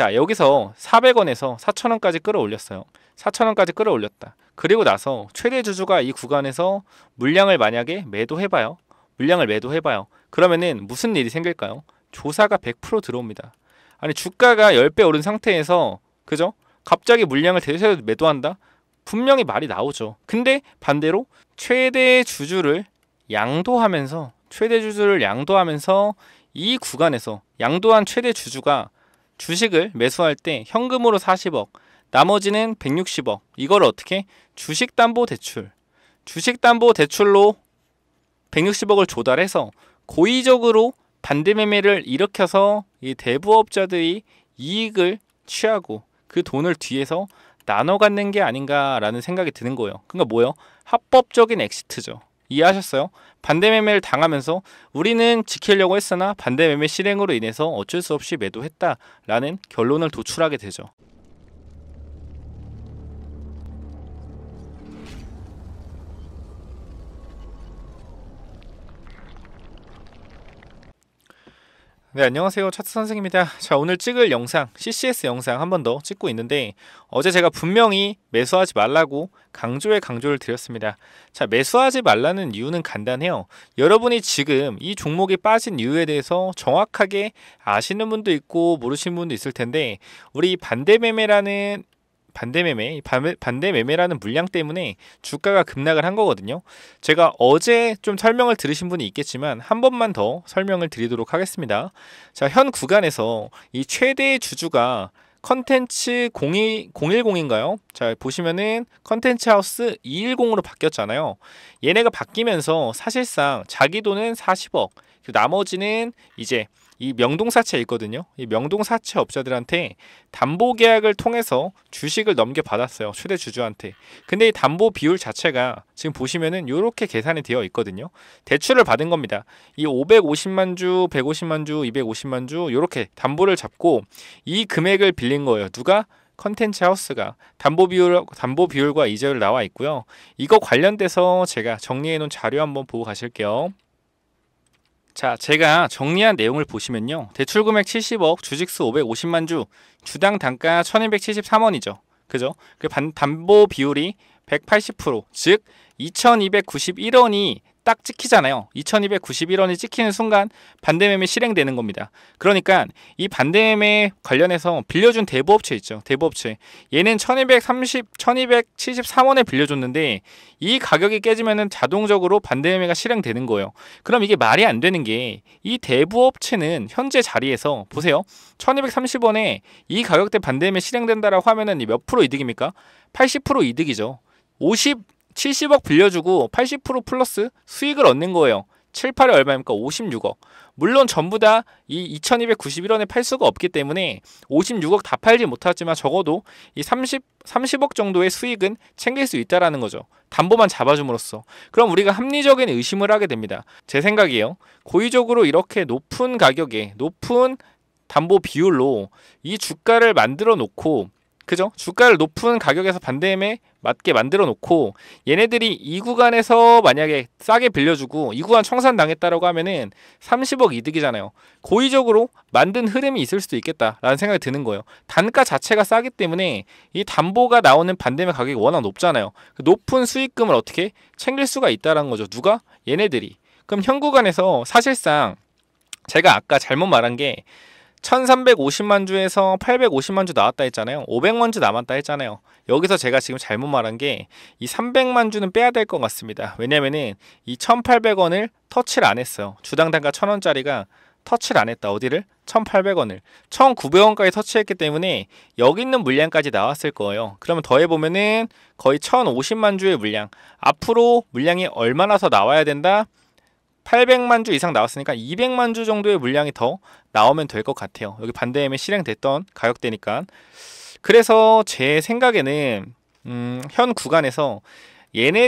자 여기서 400원에서 4,000원까지 끌어올렸어요. 4,000원까지 끌어올렸다. 그리고 나서 최대 주주가 이 구간에서 물량을 만약에 매도해봐요. 물량을 매도해봐요. 그러면은 무슨 일이 생길까요? 조사가 100% 들어옵니다. 아니 주가가 10배 오른 상태에서 그죠? 갑자기 물량을 대세로 매도한다? 분명히 말이 나오죠. 근데 반대로 최대 주주를 양도하면서 최대 주주를 양도하면서 이 구간에서 양도한 최대 주주가 주식을 매수할 때 현금으로 40억, 나머지는 160억. 이걸 어떻게? 주식담보대출. 주식담보대출로 160억을 조달해서 고의적으로 반대매매를 일으켜서 이 대부업자들이 이익을 취하고 그 돈을 뒤에서 나눠 갖는 게 아닌가라는 생각이 드는 거예요. 그러니까 뭐요? 예 합법적인 엑시트죠. 이해하셨어요? 반대매매를 당하면서 우리는 지키려고 했으나 반대매매 실행으로 인해서 어쩔 수 없이 매도했다라는 결론을 도출하게 되죠. 네 안녕하세요 차트 선생입니다 자 오늘 찍을 영상 CCS 영상 한 번 더 찍고 있는데 어제 제가 분명히 매수하지 말라고 강조에 강조를 드렸습니다 자 매수하지 말라는 이유는 간단해요 여러분이 지금 이 종목이 빠진 이유에 대해서 정확하게 아시는 분도 있고 모르시는 분도 있을 텐데 우리 반대매매라는 반대 매매, 반대 매매라는 물량 때문에 주가가 급락을 한 거거든요. 제가 어제 좀 설명을 들으신 분이 있겠지만 한 번만 더 설명을 드리도록 하겠습니다. 자, 현 구간에서 이 최대의 주주가 컨텐츠 01, 0인가요 자, 보시면은 컨텐츠 하우스 210으로 바뀌었잖아요. 얘네가 바뀌면서 사실상 자기 돈은 40억, 그 나머지는 이제 이 명동사채 있거든요. 이 명동사채 업자들한테 담보 계약을 통해서 주식을 넘겨받았어요. 최대 주주한테. 근데 이 담보 비율 자체가 지금 보시면은 이렇게 계산이 되어 있거든요. 대출을 받은 겁니다. 이 550만 주, 150만 주, 250만 주 이렇게 담보를 잡고 이 금액을 빌린 거예요. 누가 컨텐츠 하우스가 담보 비율 담보 비율과 이자율 나와 있고요. 이거 관련돼서 제가 정리해 놓은 자료 한번 보고 가실게요. 자, 제가 정리한 내용을 보시면요. 대출 금액 70억, 주식수 550만 주, 주당 단가 1273원이죠. 그죠? 그 반, 담보 비율이 180%, 즉 2291원이 딱 찍히잖아요. 2291원이 찍히는 순간 반대매매 실행되는 겁니다. 그러니까 이 반대매매 관련해서 빌려준 대부업체 있죠. 대부업체. 얘는 1230, 1273원에 빌려줬는데 이 가격이 깨지면 자동적으로 반대매매가 실행되는 거예요. 그럼 이게 말이 안 되는 게 이 대부업체는 현재 자리에서 보세요. 1230원에 이 가격대 반대매매 실행된다라고 하면몇 프로 이득입니까? 80% 이득이죠. 50 70억 빌려주고 80% 플러스 수익을 얻는 거예요. 7, 8에 얼마입니까? 56억. 물론 전부 다 이 2291원에 팔 수가 없기 때문에 56억 다 팔지 못하지만 적어도 이 30, 30억 정도의 수익은 챙길 수 있다라는 거죠. 담보만 잡아줌으로써. 그럼 우리가 합리적인 의심을 하게 됩니다. 제 생각이에요. 고의적으로 이렇게 높은 가격에 높은 담보 비율로 이 주가를 만들어 놓고 그죠? 주가를 높은 가격에서 반대매 맞게 만들어 놓고 얘네들이 이 구간에서 만약에 싸게 빌려주고 이 구간 청산 당했다라고 하면은 30억 이득이잖아요. 고의적으로 만든 흐름이 있을 수도 있겠다라는 생각이 드는 거예요. 단가 자체가 싸기 때문에 이 담보가 나오는 반대매 가격이 워낙 높잖아요. 그 높은 수익금을 어떻게 챙길 수가 있다라는 거죠. 누가? 얘네들이. 그럼 현 구간에서 사실상 제가 아까 잘못 말한 게 1350만 주에서 850만 주 나왔다 했잖아요. 500만 주 남았다 했잖아요. 여기서 제가 지금 잘못 말한 게 이 300만 주는 빼야 될 것 같습니다. 왜냐면은 이 1800원을 터치를 안 했어요. 주당 단가 1000원짜리가 터치를 안 했다. 어디를? 1800원을. 1900원까지 터치했기 때문에 여기 있는 물량까지 나왔을 거예요. 그러면 더해보면은 거의 1050만 주의 물량. 앞으로 물량이 얼마나 더 나와야 된다? 800만 주 이상 나왔으니까 200만 주 정도의 물량이 더 나오면 될 것 같아요. 여기 반대엠에 실행됐던 가격대니까. 그래서 제 생각에는 음, 현 구간에서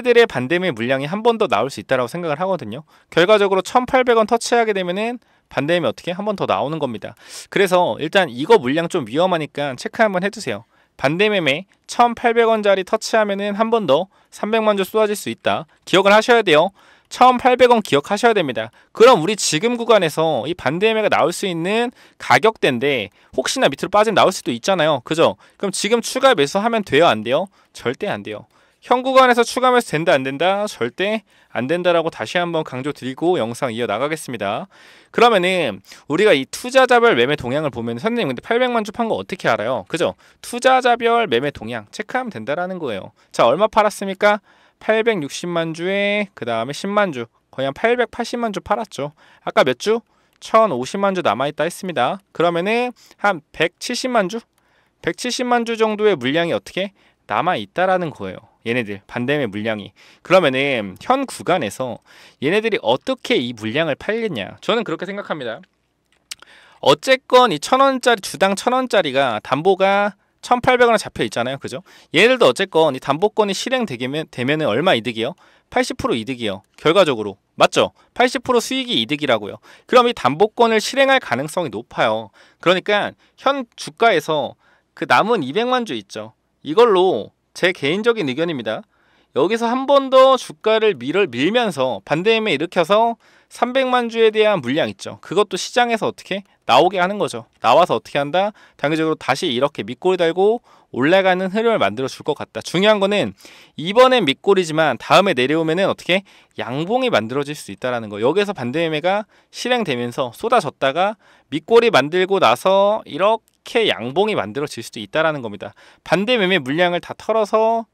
얘네들의 반대매 물량이 한 번 더 나올 수 있다라고 생각을 하거든요. 결과적으로 1,800원 터치하게 되면은 반대면 어떻게 한 번 더 나오는 겁니다. 그래서 일단 이거 물량 좀 위험하니까 체크 한번 해주세요. 반대매매 1,800원짜리 터치하면은 한 번 더 300만 주 쏟아질 수 있다. 기억을 하셔야 돼요. 1,800원 기억하셔야 됩니다. 그럼 우리 지금 구간에서 이 반대 매매가 나올 수 있는 가격대인데 혹시나 밑으로 빠지면 나올 수도 있잖아요. 그죠? 그럼 지금 추가 매수하면 돼요? 안 돼요? 절대 안 돼요. 현 구간에서 추가 매수 된다 안 된다? 절대 안 된다라고 다시 한번 강조드리고 영상 이어나가겠습니다. 그러면은 우리가 이 투자자별 매매 동향을 보면 선생님 근데 800만 주 판 거 어떻게 알아요? 그죠? 투자자별 매매 동향 체크하면 된다라는 거예요. 자 얼마 팔았습니까? 860만 주에 그 다음에 10만 주 거의 한 880만 주 팔았죠. 아까 몇 주? 1050만 주 남아있다 했습니다. 그러면은 한 170만 주? 170만 주 정도의 물량이 어떻게? 남아있다라는 거예요. 얘네들 반대매 물량이 그러면은 현 구간에서 얘네들이 어떻게 이 물량을 팔겠냐 저는 그렇게 생각합니다 어쨌건 이 천원짜리 주당 천원짜리가 담보가 1,800원에 잡혀 있잖아요. 그죠? 예를 들어 어쨌건 이 담보권이 실행되면 되면은 얼마 이득이요? 80% 이득이요. 결과적으로. 맞죠? 80% 수익이 이득이라고요. 그럼 이 담보권을 실행할 가능성이 높아요. 그러니까 현 주가에서 그 남은 200만 주 있죠. 이걸로 제 개인적인 의견입니다. 여기서 한 번 더 주가를 밀을 밀면서 반대매매 일으켜서 300만 주에 대한 물량 있죠. 그것도 시장에서 어떻게 나오게 하는 거죠. 나와서 어떻게 한다? 단기적으로 다시 이렇게 밑골 달고 올라가는 흐름을 만들어 줄 것 같다. 중요한 거는 이번엔 밑골이지만 다음에 내려오면은 어떻게 양봉이 만들어질 수 있다라는 거. 여기서 반대 매매가 실행되면서 쏟아졌다가 밑골이 만들고 나서 이렇게 양봉이 만들어질 수도 있다라는 겁니다. 반대 매매 물량을 다 털어서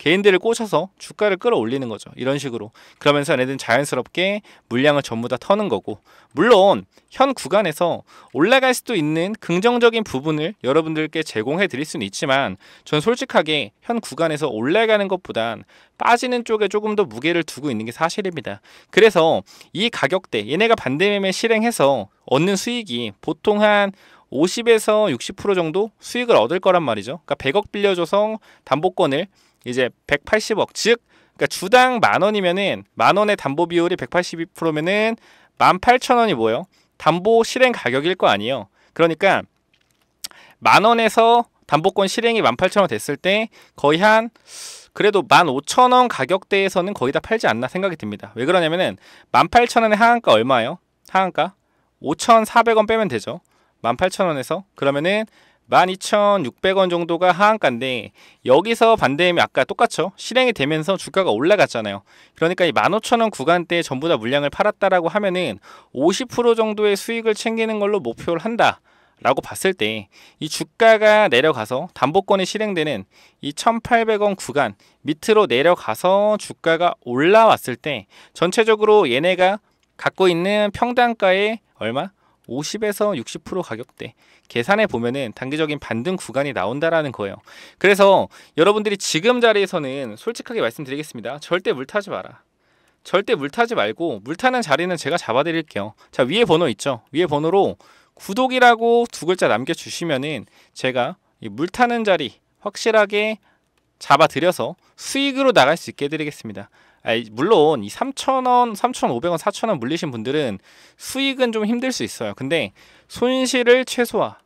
개인들을 꼬셔서 주가를 끌어올리는 거죠. 이런 식으로. 그러면서 얘네들은 자연스럽게 물량을 전부 다 터는 거고 물론 현 구간에서 올라갈 수도 있는 긍정적인 부분을 여러분들께 제공해 드릴 수는 있지만 전 솔직하게 현 구간에서 올라가는 것보단 빠지는 쪽에 조금 더 무게를 두고 있는 게 사실입니다. 그래서 이 가격대 얘네가 반대 매매 실행해서 얻는 수익이 보통 한 50에서 60% 정도 수익을 얻을 거란 말이죠. 그러니까 100억 빌려줘서 담보권을 이제 180억 즉 그러니까 주당 만 원이면은 만 원의 담보 비율이 182%면은 18,000원이 뭐예요? 담보 실행 가격일 거 아니에요. 그러니까 만 원에서 담보권 실행이 18,000원 됐을 때 거의 한 그래도 15,000원 가격대에서는 거의 다 팔지 않나 생각이 듭니다. 왜 그러냐면은 18,000원의 하한가 얼마예요? 하한가 5,400원 빼면 되죠. 18,000원에서 그러면은 12,600원 정도가 하한가인데 여기서 반대매매 아까 똑같죠. 실행이 되면서 주가가 올라갔잖아요. 그러니까 이 15,000원 구간대에 전부 다 물량을 팔았다라고 하면은 50% 정도의 수익을 챙기는 걸로 목표를 한다. 라고 봤을 때 이 주가가 내려가서 담보권이 실행되는 이 1800원 구간 밑으로 내려가서 주가가 올라왔을 때 전체적으로 얘네가 갖고 있는 평당가의 얼마? 50에서 60% 가격대 계산해 보면은 단기적인 반등 구간이 나온다라는 거예요. 그래서 여러분들이 지금 자리에서는 솔직하게 말씀드리겠습니다. 절대 물 타지 마라. 절대 물 타지 말고 물 타는 자리는 제가 잡아드릴게요. 자 위에 번호 있죠. 위에 번호로 구독이라고 두 글자 남겨주시면은 제가 이물 타는 자리 확실하게 잡아드려서 수익으로 나갈 수 있게 해드리겠습니다. 아니, 물론 이3천원 3,500원, 4천원 물리신 분들은 수익은 좀 힘들 수 있어요. 근데 손실을 최소화,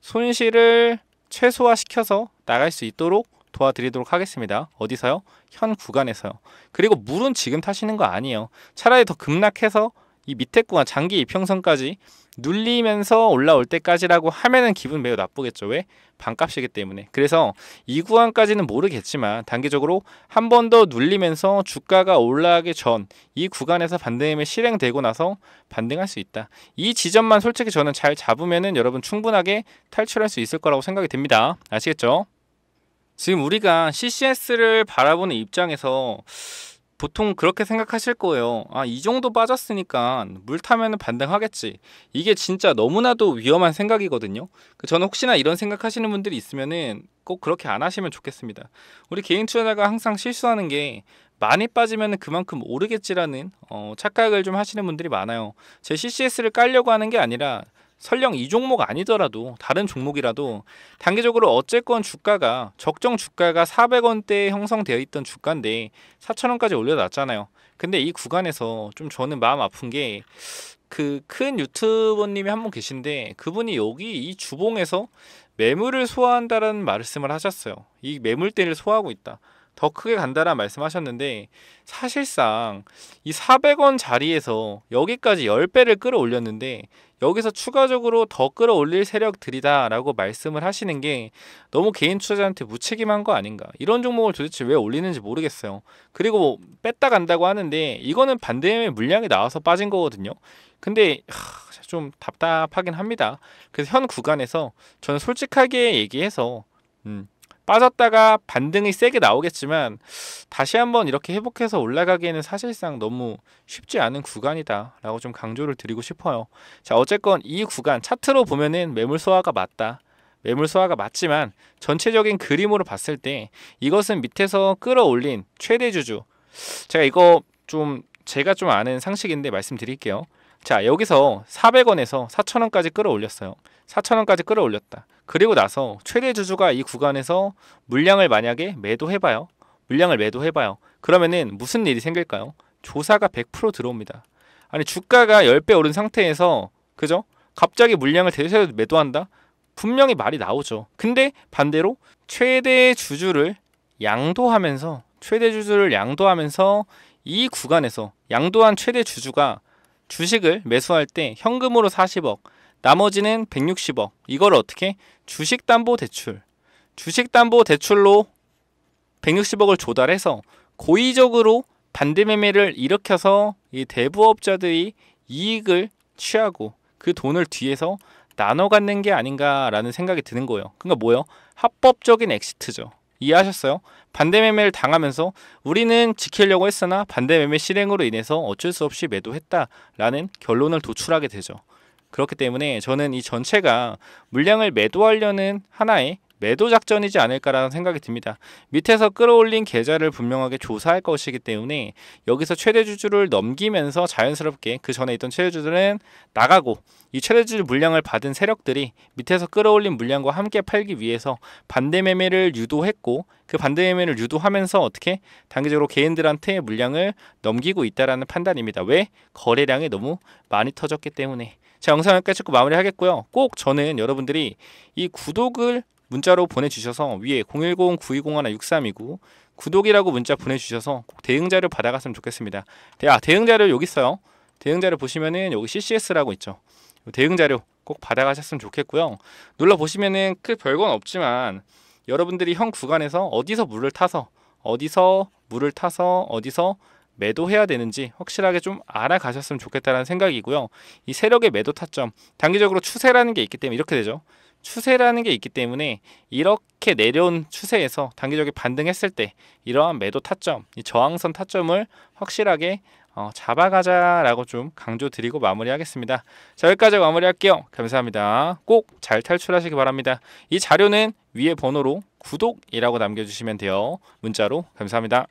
손실을 최소화시켜서 나갈 수 있도록 도와드리도록 하겠습니다. 어디서요? 현 구간에서요. 그리고 물은 지금 타시는 거 아니에요. 차라리 더 급락해서 이 밑에 구간 장기 이평선까지 눌리면서 올라올 때까지라고 하면은 기분 매우 나쁘겠죠. 왜? 반값이기 때문에. 그래서 이 구간까지는 모르겠지만 단기적으로 한 번 더 눌리면서 주가가 올라가기 전 이 구간에서 반등이 실행되고 나서 반등할 수 있다. 이 지점만 솔직히 저는 잘 잡으면은 여러분 충분하게 탈출할 수 있을 거라고 생각이 됩니다. 아시겠죠? 지금 우리가 CCS를 바라보는 입장에서 보통 그렇게 생각하실 거예요. 아, 이 정도 빠졌으니까 물 타면 반등하겠지. 이게 진짜 너무나도 위험한 생각이거든요. 그 저는 혹시나 이런 생각하시는 분들이 있으면꼭 그렇게 안 하시면 좋겠습니다. 우리 개인 투자자가 항상 실수하는 게 많이 빠지면 그만큼 오르겠지라는 어, 착각을 좀 하시는 분들이 많아요. 제 CCS를 깔려고 하는 게 아니라 설령 이 종목 아니더라도 다른 종목이라도 단계적으로 어쨌건 주가가 적정 주가가 400원대에 형성되어 있던 주가인데 4,000원까지 올려놨잖아요. 근데 이 구간에서 좀 저는 마음 아픈 게 그 큰 유튜버님이 한 분 계신데 그분이 여기 이 주봉에서 매물을 소화한다라는 말씀을 하셨어요. 이 매물대를 소화하고 있다. 더 크게 간다라는 말씀하셨는데 사실상 이 400원 자리에서 여기까지 10배를 끌어올렸는데 여기서 추가적으로 더 끌어올릴 세력들이다라고 말씀을 하시는 게 너무 개인 투자자한테 무책임한 거 아닌가 이런 종목을 도대체 왜 올리는지 모르겠어요 그리고 뭐 뺐다 간다고 하는데 이거는 반대의 물량이 나와서 빠진 거거든요 근데 좀 답답하긴 합니다 그래서 현 구간에서 저는 솔직하게 얘기해서 음, 빠졌다가 반등이 세게 나오겠지만 다시 한번 이렇게 회복해서 올라가기에는 사실상 너무 쉽지 않은 구간이다라고 좀 강조를 드리고 싶어요. 자, 어쨌건 이 구간 차트로 보면은 매물 소화가 맞다. 매물 소화가 맞지만 전체적인 그림으로 봤을 때 이것은 밑에서 끌어올린 최대 주주. 제가 이거 좀 제가 좀 아는 상식인데 말씀드릴게요. 자 여기서 400원에서 4,000원까지 끌어올렸어요. 4,000원까지 끌어올렸다. 그리고 나서 최대 주주가 이 구간에서 물량을 만약에 매도해봐요. 물량을 매도해봐요. 그러면은 무슨 일이 생길까요? 조사가 100% 들어옵니다. 아니 주가가 10배 오른 상태에서 그죠? 갑자기 물량을 대세로 매도한다? 분명히 말이 나오죠. 근데 반대로 최대 주주를 양도하면서 최대 주주를 양도하면서 이 구간에서 양도한 최대 주주가 주식을 매수할 때 현금으로 40억, 나머지는 160억. 이걸 어떻게? 주식담보대출. 주식담보대출로 160억을 조달해서 고의적으로 반대매매를 일으켜서 이 대부업자들이 이익을 취하고 그 돈을 뒤에서 나눠 갖는 게 아닌가라는 생각이 드는 거예요. 그러니까 뭐요? 예 합법적인 엑시트죠. 이해하셨어요? 반대매매를 당하면서 우리는 지키려고 했으나 반대매매 실행으로 인해서 어쩔 수 없이 매도했다라는 결론을 도출하게 되죠. 그렇기 때문에 저는 이 전체가 물량을 매도하려는 하나의 매도 작전이지 않을까라는 생각이 듭니다. 밑에서 끌어올린 계좌를 분명하게 조사할 것이기 때문에 여기서 최대 주주를 넘기면서 자연스럽게 그 전에 있던 최대 주주는 나가고 이 최대 주주 물량을 받은 세력들이 밑에서 끌어올린 물량과 함께 팔기 위해서 반대 매매를 유도했고 그 반대 매매를 유도하면서 어떻게 단기적으로 개인들한테 물량을 넘기고 있다라는 판단입니다. 왜? 거래량이 너무 많이 터졌기 때문에 자 영상 여기까지 찍고 마무리하겠고요. 꼭 저는 여러분들이 이 구독을 문자로 보내주셔서 위에 010-920-6329 1 구독이라고 문자 보내주셔서 꼭 대응자료 받아갔으면 좋겠습니다. 아, 대응자료 여기 있어요. 대응자료 보시면은 여기 CCS라고 있죠. 대응자료 꼭 받아가셨으면 좋겠고요. 눌러보시면은 그 별건 없지만 여러분들이 현 구간에서 어디서 물을 타서 어디서 물을 타서 어디서 매도해야 되는지 확실하게 좀 알아가셨으면 좋겠다는 생각이고요. 이 세력의 매도 타점, 단기적으로 추세라는 게 있기 때문에 이렇게 되죠. 추세라는 게 있기 때문에 이렇게 내려온 추세에서 단기적인 반등했을 때 이러한 매도 타점, 이 저항선 타점을 확실하게 어, 잡아가자라고 좀 강조드리고 마무리하겠습니다. 자 여기까지 마무리할게요. 감사합니다. 꼭 잘 탈출하시기 바랍니다. 이 자료는 위에 번호로 구독이라고 남겨주시면 돼요. 문자로 감사합니다.